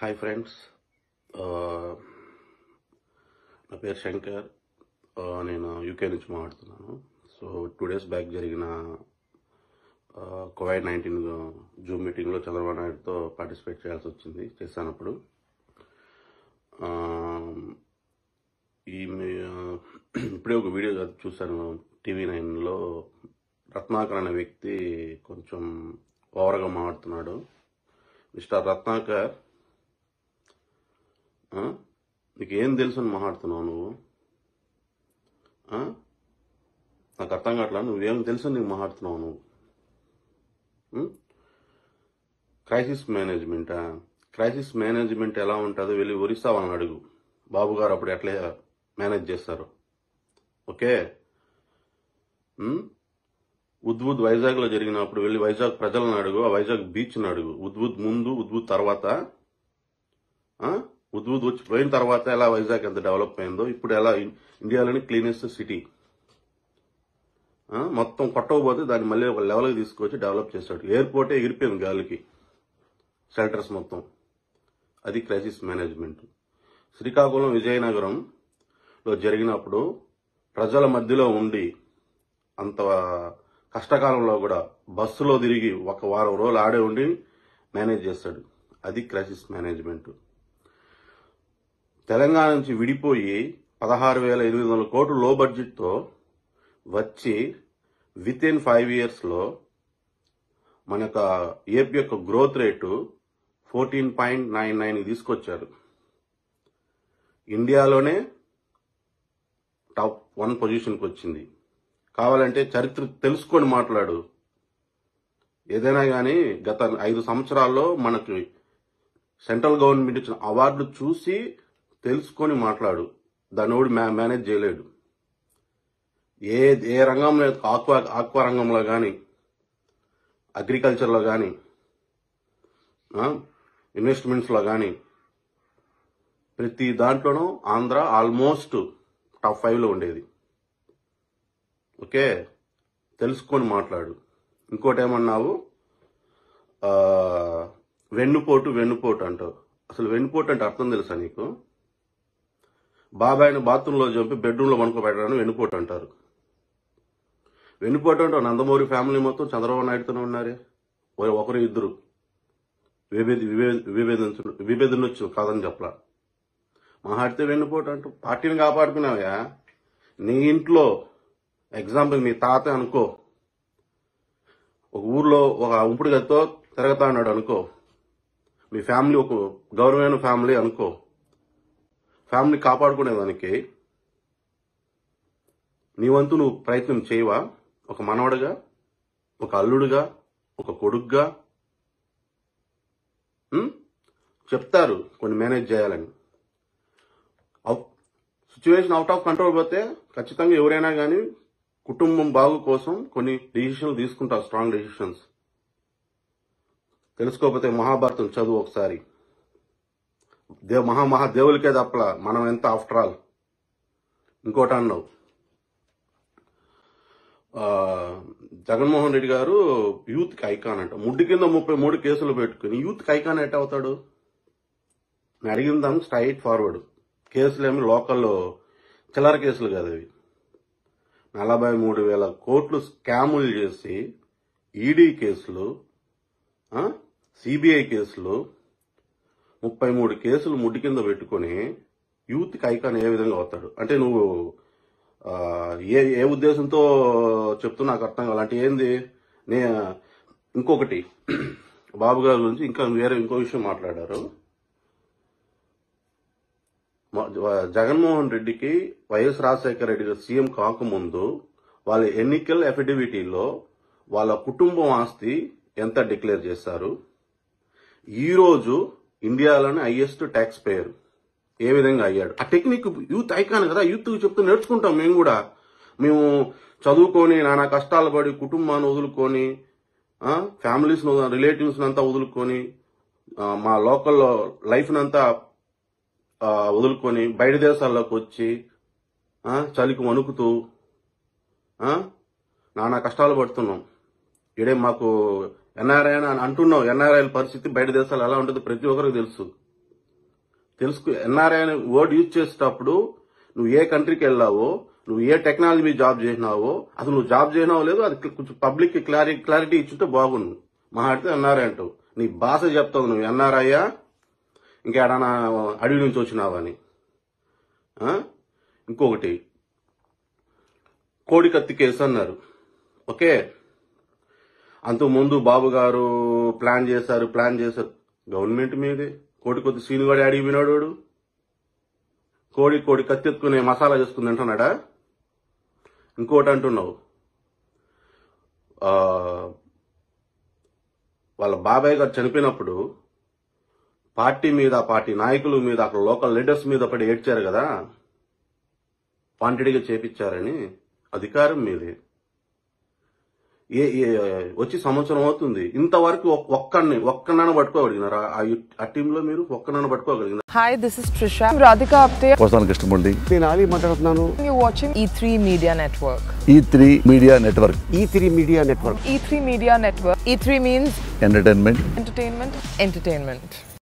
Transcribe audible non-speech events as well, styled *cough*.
hi friends uh, నా పేరు Shankar uh, నేను యూకే నుంచి మాట్లాడుతున్నాను సో టూ డేస్ బ్యాక్ జరిగిన కోవిడ్ నైన్టీన్ జూమ్ మీటింగ్లో చంద్రబాబు నాయుడుతో పార్టిసిపేట్ చేయాల్సి వచ్చింది చేశానప్పుడు um, ఈ uh, *clears throat* ఇప్పుడే ఒక వీడియో చూశాను టీవీ నైన్లో రత్నాకర్ అనే వ్యక్తి కొంచెం ఓవర్గా మాట్లాడుతున్నాడు మిస్టర్ రత్నాకర్ నీకేం తెలుసు అని మాట్లాడుతున్నావు నువ్వు నాకు అర్థం కావట్లా నువ్వేం తెలుసు నీకు మాట్లాడుతున్నావు నువ్వు క్రైసిస్ మేనేజ్మెంటా క్రైసిస్ మేనేజ్మెంట్ ఎలా ఉంటుందో వెళ్ళి ఒరిస్సా వాళ్ళని అడుగు బాబు గారు అప్పుడు ఎట్లా మేనేజ్ చేస్తారు ఓకే ఉద్భుత్ వైజాగ్లో జరిగినప్పుడు వెళ్ళి వైజాగ్ ప్రజలను అడుగు ఆ వైజాగ్ బీచ్ని అడుగు ఉద్భుత్ ముందు ఉద్భుత్ తర్వాత వచ్చి పోయిన తర్వాత ఎలా వైజాగ్ ఎంత డెవలప్ అయిందో ఇప్పుడు ఎలా ఇండియాలోని క్లీనెస్ట్ సిటీ మొత్తం కొట్టకపోతే దాన్ని మళ్ళీ ఒక లెవెల్కి తీసుకొచ్చి డెవలప్ చేశాడు ఎయిర్పోర్టే ఎగిరిపోయింది గాలికి షెల్టర్స్ మొత్తం అది క్రైసిస్ మేనేజ్మెంట్ శ్రీకాకుళం విజయనగరంలో జరిగినప్పుడు ప్రజల మధ్యలో ఉండి అంత కష్టకాలంలో కూడా బస్సులో తిరిగి ఒక వారం రోజులు ఆడే ఉండి మేనేజ్ చేస్తాడు అది క్రైసిస్ మేనేజ్మెంట్ తెలంగాణ నుంచి విడిపోయి పదహారు వేల ఎనిమిది వందల కోట్లు లో బడ్జెట్తో వచ్చి విత్ ఇన్ ఫైవ్ ఇయర్స్లో మన యొక్క ఏపీ యొక్క growth rate fourteen point nine nine తీసుకొచ్చారు ఇండియాలోనే టాప్ వన్ పొజిషన్కి వచ్చింది కావాలంటే చరిత్ర తెలుసుకొని మాట్లాడు ఏదైనా కానీ గత ఐదు సంవత్సరాల్లో మనకి సెంట్రల్ గవర్నమెంట్ ఇచ్చిన అవార్డులు చూసి తెలుసుకొని మాట్లాడు దాని కూడా మ్యా మేనేజ్ చేయలేడు ఏ ఏ రంగంలో ఆక్వా ఆక్వా రంగంలో కానీ అగ్రికల్చర్లో కానీ ఇన్వెస్ట్మెంట్స్లో కానీ ప్రతి దాంట్లోనూ ఆంధ్ర ఆల్మోస్ట్ టాప్ ఫైవ్లో ఉండేది ఓకే తెలుసుకొని మాట్లాడు ఇంకోటి ఏమన్నావు వెన్నుపోటు వెన్నుపోటు అంటావు అసలు వెన్నుపోటు అంటే అర్థం తెలుసా నీకు బాబాయిని బాత్రూంలో చంపి బెడ్రూమ్లో పనుకోబెట్టడానికి వెన్నుపోటు అంటారు వెన్నుపోటు అంటే నందమూరి ఫ్యామిలీ మొత్తం చంద్రబాబు నాయుడుతోనే ఉన్నారే ఒకరు ఇద్దరు విభేది విభేదించు కాదని చెప్పలా మహాడితే వెన్నుపోటు అంటూ పార్టీని కాపాడుకున్నావుగా నీ ఇంట్లో ఎగ్జాంపుల్ మీ తాత అనుకో ఒక ఊర్లో ఒక ఉంపుడు గదితో తిరగతా ఉన్నాడు అనుకో మీ ఫ్యామిలీ ఒక గౌరవమైన ఫ్యామిలీ అనుకో ఫ్యామిలీ కాపాడుకునేదానికి నీ వంతు నువ్వు ప్రయత్నం చేయవా ఒక మనవడుగా ఒక అల్లుడుగా ఒక కొడుగ్గా చెప్తారు కొన్ని మేనేజ్ చేయాలని సిచ్యువేషన్ అవుట్ ఆఫ్ కంట్రోల్ పోతే ఖచ్చితంగా ఎవరైనా కానీ కుటుంబం బాగు కోసం కొన్ని డిసిషన్లు తీసుకుంటారు స్ట్రాంగ్ డిసిషన్స్ తెలుసుకోకపోతే మహాభారతం చదువు ఒకసారి దేవ మహామహాదేవులకే తప్ప మనం ఎంత ఆఫ్టర్ ఆల్ ఇంకోటి అన్నావు జగన్మోహన్ రెడ్డి గారు యూత్కి ఐకాన్ అంట ముడ్డు కింద ముప్పై మూడు కేసులు పెట్టుకుని యూత్కి ఐకాన్ ఎట్ అవుతాడు నేను అడిగిన దానికి స్ట్రైట్ ఫార్వర్డ్ కేసులేమి లోకల్లో చిల్లర కేసులు కాదు అవి నలభై మూడు వేల కోట్లు స్కాములు చేసి ఈడీ కేసులు సిబిఐ కేసులు ముప్పై మూడు కేసులు ముడ్డి కింద పెట్టుకుని యూత్ ఐకాన్ ఏ విధంగా అవుతాడు అంటే నువ్వు ఏ ఏ ఉద్దేశంతో చెప్తూ నాకు అర్థం కాదు అంటే ఏంది నే ఇంకొకటి బాబు గారి గురించి ఇంకా వేరే ఇంకో విషయం మాట్లాడారు జగన్మోహన్ రెడ్డికి వైఎస్ రాజశేఖర రెడ్డి సీఎం కాకముందు వాళ్ళ ఎన్నికల ఎఫిడవిటీలో వాళ్ళ కుటుంబం ఆస్తి ఎంత డిక్లేర్ చేశారు ఈరోజు ఇండియాలోనే హైయెస్ట్ ట్యాక్స్ పేయర్ ఏ విధంగా అయ్యాడు ఆ టెక్నిక్ యూత్ ఐకాన్ కదా యూత్ చెప్తూ నేర్చుకుంటాం మేము కూడా మేము చదువుకొని నానా కష్టాలు పడి కుటుంబాన్ని వదులుకొని ఫ్యామిలీస్ రిలేటివ్స్ అంతా వదులుకొని మా లోకల్లో లైఫ్ అంతా వదులుకొని బయట దేశాల్లోకి వచ్చి చలికి వణుకుతూ నానా కష్టాలు పడుతున్నాం ఇడే మాకు ఎన్ఆర్ఐ అని అంటున్నావు ఎన్ఆర్ఐల పరిస్థితి బయట దేశాలు ఎలా ఉంటుంది ప్రతి ఒక్కరికి తెలుసు తెలుసుకు ఎన్ఆర్ఐ అని వర్డ్ యూజ్ చేసేటప్పుడు నువ్వు ఏ కంట్రీకి వెళ్ళావో నువ్వు ఏ టెక్నాలజీ మీద జాబ్ చేసినావో అసలు నువ్వు జాబ్ చేసినావో లేదు అది కొంచెం పబ్లిక్ క్లారి క్లారిటీ ఇచ్చుంటే బాగుండు మాట్లాడితే ఎన్ఆర్ఐ అంటావు నీ భాష చెప్తావు నువ్వు ఎన్ఆర్ఐయా ఇంకేడా అడవి నుంచి వచ్చినావని ఇంకొకటి కోడి కత్తి కేసు అన్నారు ఓకే అంతకుముందు బాబు గారు ప్లాన్ చేశారు ప్లాన్ చేశారు గవర్నమెంట్ మీదే కోటి కొద్ది సీనుగాడి అడిగిపోయినాడు కోడి కోడి కత్తెత్తుకునే మసాలా చేసుకుంది అంటున్నాడా ఇంకోటి అంటున్నావు వాళ్ళ బాబాయ్ గారు చనిపోయినప్పుడు పార్టీ మీద పార్టీ నాయకుల మీద అక్కడ లోకల్ లీడర్స్ మీద పడి ఏడ్చారు కదా వాంటెడ్గా చేపించారని అధికారం మీదే ఏ వచ్చి సంవత్సరం అవుతుంది ఇంతవరకు ఒక్కడిని ఒక్కడైనా పట్టుకోగలిగినారా ఆ టీంలో మీరు ఒక్కడైనా పట్టుకోగలిగినారు hi this is Trisha Radhika Apte వస్తాను కృష్ణమూర్తి నేను ఆలి మాట్లాడుతున్నాను you watching E three media network E three media network E three media network E three media network E three means entertainment entertainment entertainment